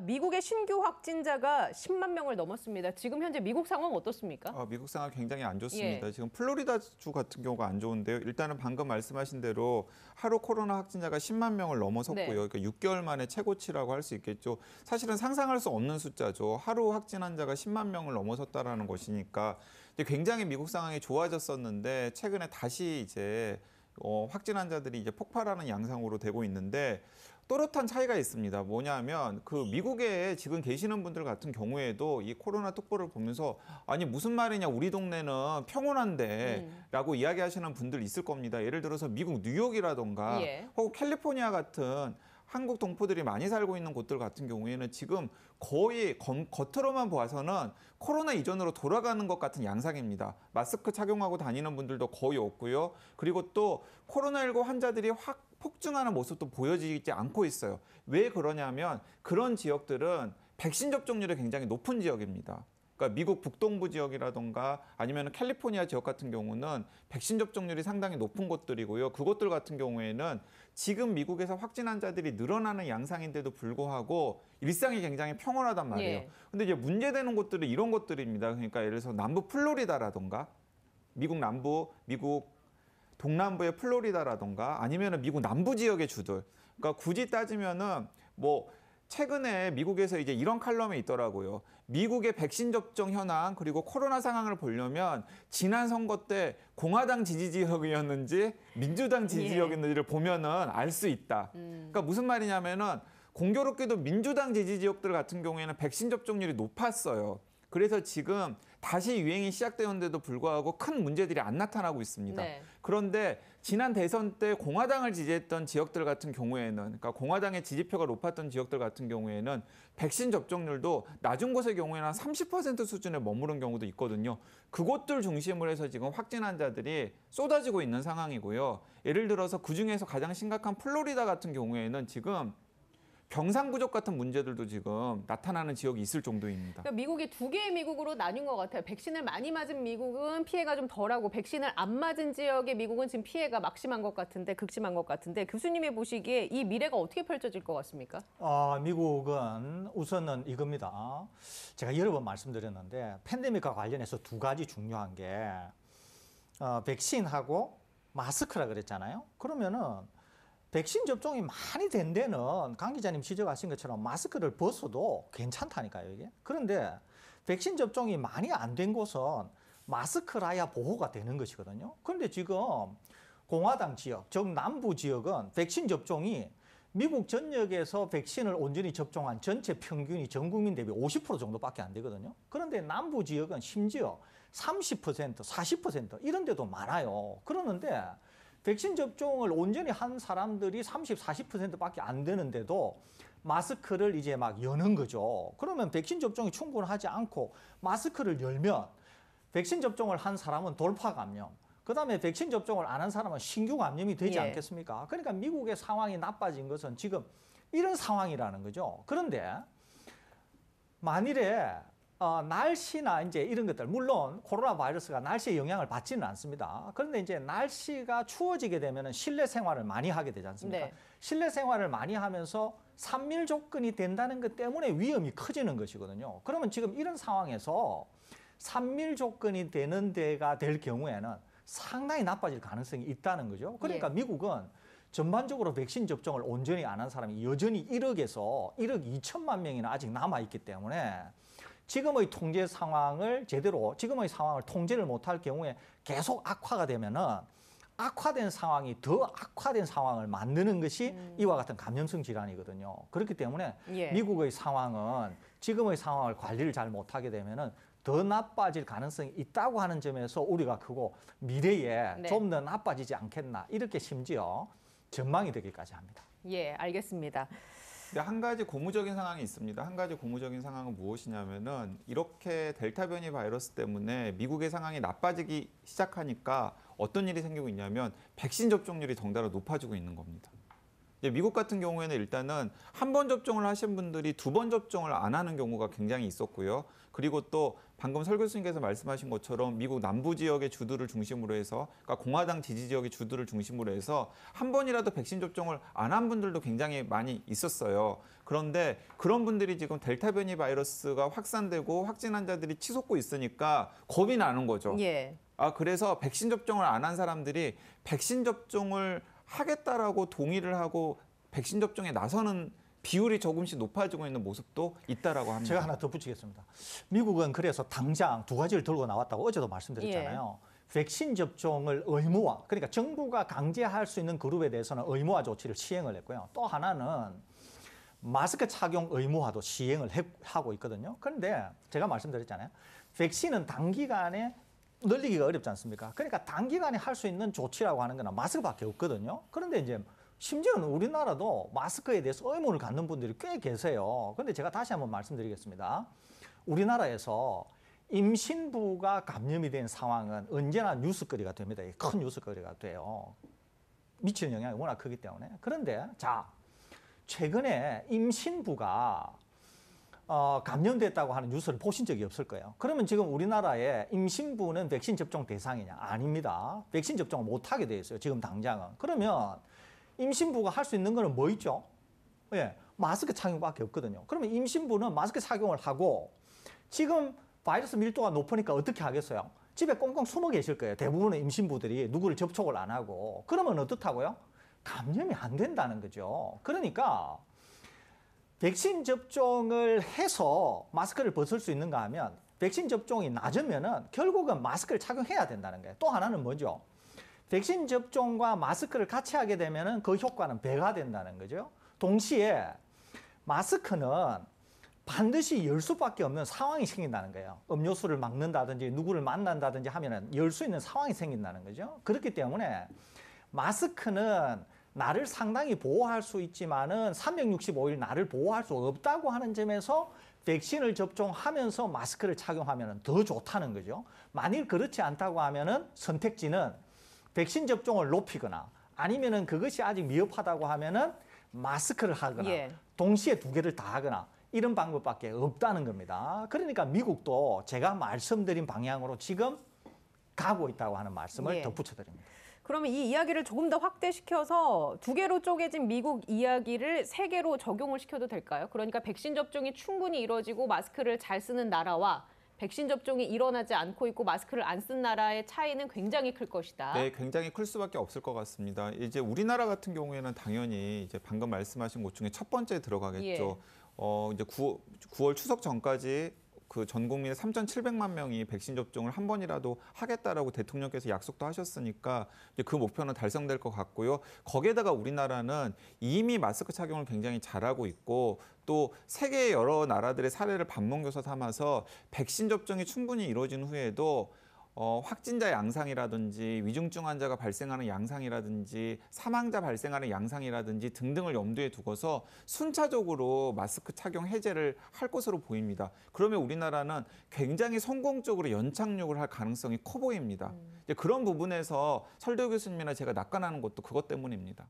미국의 신규 확진자가 10만 명을 넘었습니다. 지금 현재 미국 상황 어떻습니까? 아, 미국 상황 굉장히 안 좋습니다. 예. 지금 플로리다 주 같은 경우가 안 좋은데요. 일단은 방금 말씀하신 대로 하루 코로나 확진자가 10만 명을 넘어섰고요. 네. 그러니까 6개월 만에 최고치라고 할 수 있겠죠. 사실은 상상할 수 없는 숫자죠. 하루 확진 환자가 10만 명을 넘어섰다라는 것이니까 굉장히 미국 상황이 좋아졌었는데 최근에 다시 이제 어, 확진 환자들이 이제 폭발하는 양상으로 되고 있는데 또렷한 차이가 있습니다. 뭐냐면 그 미국에 지금 계시는 분들 같은 경우에도 이 코로나 특보를 보면서 아니 무슨 말이냐 우리 동네는 평온한데라고 음. 이야기하시는 분들 있을 겁니다. 예를 들어서 미국 뉴욕이라던가 예. 혹은 캘리포니아 같은 한국 동포들이 많이 살고 있는 곳들 같은 경우에는 지금 거의 겉으로만 보아서는 코로나 이전으로 돌아가는 것 같은 양상입니다. 마스크 착용하고 다니는 분들도 거의 없고요. 그리고 또 코로나19 환자들이 확 폭증하는 모습도 보여지지 않고 있어요. 왜 그러냐면 그런 지역들은 백신 접종률이 굉장히 높은 지역입니다. 그러니까 미국 북동부 지역이라던가 아니면 캘리포니아 지역 같은 경우는 백신 접종률이 상당히 높은 곳들이고요. 그곳들 같은 경우에는 지금 미국에서 확진 환자들이 늘어나는 양상인데도 불구하고 일상이 굉장히 평온하단 네. 말이에요. 예. 근데 이제 문제되는 곳들은 이런 것들입니다. 그러니까 예를 들어서 남부 플로리다라던가 미국 남부, 미국 동남부의 플로리다라던가 아니면 미국 남부 지역의 주들. 그러니까 굳이 따지면은 뭐 최근에 미국에서 이제 이런 칼럼이 있더라고요. 미국의 백신 접종 현황 그리고 코로나 상황을 보려면 지난 선거 때 공화당 지지 지역이었는지 민주당 예. 지지 지역이었는지를 보면은 알 수 있다. 음. 그러니까 무슨 말이냐면은 공교롭게도 민주당 지지 지역들 같은 경우에는 백신 접종률이 높았어요. 그래서 지금 다시 유행이 시작되었는데도 불구하고 큰 문제들이 안 나타나고 있습니다. 네. 그런데 지난 대선 때 공화당을 지지했던 지역들 같은 경우에는 그러니까 공화당의 지지표가 높았던 지역들 같은 경우에는 백신 접종률도 낮은 곳의 경우에는 한30% 수준에 머무른 경우도 있거든요. 그곳들 중심으로 해서 지금 확진 환자들이 쏟아지고 있는 상황이고요. 예를 들어서 그중에서 가장 심각한 플로리다 같은 경우에는 지금 병상 부족 같은 문제들도 지금 나타나는 지역이 있을 정도입니다. 그러니까 미국이 두 개의 미국으로 나뉜 것 같아요. 백신을 많이 맞은 미국은 피해가 좀 덜하고 백신을 안 맞은 지역의 미국은 지금 피해가 막심한 것 같은데 극심한 것 같은데 교수님이 보시기에 이 미래가 어떻게 펼쳐질 것 같습니까? 아 미국은 우선은 이겁니다. 제가 여러 번 말씀드렸는데 팬데믹과 관련해서 두 가지 중요한 게 어, 백신하고 마스크라 그랬잖아요. 그러면은 백신 접종이 많이 된 데는 강 기자님 지적하신 것처럼 마스크를 벗어도 괜찮다니까요, 이게. 그런데 백신 접종이 많이 안 된 곳은 마스크라야 보호가 되는 것이거든요. 그런데 지금 공화당 지역, 즉 남부 지역은 백신 접종이 미국 전역에서 백신을 온전히 접종한 전체 평균이 전 국민 대비 50% 정도밖에 안 되거든요. 그런데 남부 지역은 심지어 30%, 40% 이런 데도 많아요. 그러는데 백신 접종을 온전히 한 사람들이 30, 40%밖에 안 되는데도 마스크를 이제 막 여는 거죠. 그러면 백신 접종이 충분하지 않고 마스크를 열면 백신 접종을 한 사람은 돌파 감염, 그다음에 백신 접종을 안 한 사람은 신규 감염이 되지 예. 않겠습니까? 그러니까 미국의 상황이 나빠진 것은 지금 이런 상황이라는 거죠. 그런데 만일에 어, 날씨나 이제 이런 것들 물론 코로나 바이러스가 날씨에 영향을 받지는 않습니다. 그런데 이제 날씨가 추워지게 되면은 실내 생활을 많이 하게 되지 않습니까? 네. 실내 생활을 많이 하면서 산밀 조건이 된다는 것 때문에 위험이 커지는 것이거든요. 그러면 지금 이런 상황에서 산밀 조건이 되는 데가 될 경우에는 상당히 나빠질 가능성이 있다는 거죠. 그러니까 네. 미국은 전반적으로 백신 접종을 온전히 안 한 사람이 여전히 1억에서 1억 2천만 명이나 아직 남아 있기 때문에 지금의 통제 상황을 제대로 지금의 상황을 통제를 못할 경우에 계속 악화가 되면은 악화된 상황이 더 악화된 상황을 만드는 것이 음. 이와 같은 감염성 질환이거든요. 그렇기 때문에 예. 미국의 상황은 지금의 상황을 관리를 잘 못하게 되면은 더 나빠질 가능성이 있다고 하는 점에서 우리가 크고 미래에 네. 좀더 나빠지지 않겠나 이렇게 심지어 전망이 되기까지 합니다. 예, 알겠습니다. 근데 한 가지 고무적인 상황이 있습니다. 한 가지 고무적인 상황은 무엇이냐면은 이렇게 델타 변이 바이러스 때문에 미국의 상황이 나빠지기 시작하니까 어떤 일이 생기고 있냐면 백신 접종률이 덩달아 높아지고 있는 겁니다. 예, 미국 같은 경우에는 일단은 한 번 접종을 하신 분들이 두 번 접종을 안 하는 경우가 굉장히 있었고요. 그리고 또 방금 설 교수님께서 말씀하신 것처럼 미국 남부 지역의 주들을 중심으로 해서 그러니까 공화당 지지 지역의 주들을 중심으로 해서 한 번이라도 백신 접종을 안 한 분들도 굉장히 많이 있었어요. 그런데 그런 분들이 지금 델타 변이 바이러스가 확산되고 확진 환자들이 치솟고 있으니까 겁이 나는 거죠. 예. 아 그래서 백신 접종을 안 한 사람들이 백신 접종을 하겠다라고 동의를 하고 백신 접종에 나서는 비율이 조금씩 높아지고 있는 모습도 있다라고 합니다. 제가 하나 더 붙이겠습니다. 미국은 그래서 당장 두 가지를 들고 나왔다고 어제도 말씀드렸잖아요. 예. 백신 접종을 의무화, 그러니까 정부가 강제할 수 있는 그룹에 대해서는 의무화 조치를 시행을 했고요. 또 하나는 마스크 착용 의무화도 시행을 해, 하고 있거든요. 그런데 제가 말씀드렸잖아요. 백신은 단기간에 늘리기가 어렵지 않습니까? 그러니까 단기간에 할 수 있는 조치라고 하는 거는 마스크밖에 없거든요. 그런데 이제 심지어는 우리나라도 마스크에 대해서 의문을 갖는 분들이 꽤 계세요. 그런데 제가 다시 한번 말씀드리겠습니다. 우리나라에서 임신부가 감염이 된 상황은 언제나 뉴스거리가 됩니다. 큰 뉴스거리가 돼요. 미치는 영향이 워낙 크기 때문에. 그런데 자, 최근에 임신부가 어, 감염됐다고 하는 뉴스를 보신 적이 없을 거예요. 그러면 지금 우리나라에 임신부는 백신 접종 대상이냐? 아닙니다. 백신 접종을 못하게 돼 있어요. 지금 당장은. 그러면 임신부가 할 수 있는 거는 뭐 있죠? 예, 마스크 착용밖에 없거든요. 그러면 임신부는 마스크 착용을 하고 지금 바이러스 밀도가 높으니까 어떻게 하겠어요? 집에 꽁꽁 숨어 계실 거예요. 대부분의 임신부들이 누구를 접촉을 안 하고. 그러면 어떻다고요? 감염이 안 된다는 거죠. 그러니까 백신 접종을 해서 마스크를 벗을 수 있는가 하면 백신 접종이 낮으면은 결국은 마스크를 착용해야 된다는 거예요. 또 하나는 뭐죠? 백신 접종과 마스크를 같이 하게 되면은 그 효과는 배가 된다는 거죠. 동시에 마스크는 반드시 열 수밖에 없는 상황이 생긴다는 거예요. 음료수를 막는다든지 누구를 만난다든지 하면은 열수 있는 상황이 생긴다는 거죠. 그렇기 때문에 마스크는 나를 상당히 보호할 수 있지만은 365일 나를 보호할 수 없다고 하는 점에서 백신을 접종하면서 마스크를 착용하면 더 좋다는 거죠. 만일 그렇지 않다고 하면은 선택지는 백신 접종을 높이거나 아니면은 그것이 아직 미흡하다고 하면은 마스크를 하거나 예. 동시에 두 개를 다 하거나 이런 방법밖에 없다는 겁니다. 그러니까 미국도 제가 말씀드린 방향으로 지금 가고 있다고 하는 말씀을 예. 덧붙여드립니다. 그러면 이 이야기를 조금 더 확대시켜서 두 개로 쪼개진 미국 이야기를 세 개로 적용을 시켜도 될까요? 그러니까 백신 접종이 충분히 이루어지고 마스크를 잘 쓰는 나라와 백신 접종이 일어나지 않고 있고 마스크를 안 쓴 나라의 차이는 굉장히 클 것이다. 네, 굉장히 클 수밖에 없을 것 같습니다. 이제 우리나라 같은 경우에는 당연히 이제 방금 말씀하신 것 중에 첫 번째 들어가겠죠. 예. 어, 이제 9, 9월 추석 전까지 그전 국민의 3,700만 명이 백신 접종을 한 번이라도 하겠다라고 대통령께서 약속도 하셨으니까 그 목표는 달성될 것 같고요. 거기에다가 우리나라는 이미 마스크 착용을 굉장히 잘하고 있고 또 세계 여러 나라들의 사례를 반문교사 삼아서 백신 접종이 충분히 이루어진 후에도 어, 확진자 양상이라든지 위중증 환자가 발생하는 양상이라든지 사망자 발생하는 양상이라든지 등등을 염두에 두고서 순차적으로 마스크 착용 해제를 할 것으로 보입니다. 그러면 우리나라는 굉장히 성공적으로 연착륙을 할 가능성이 커 보입니다. 음. 그런 부분에서 설도 교수님이나 제가 낙관하는 것도 그것 때문입니다.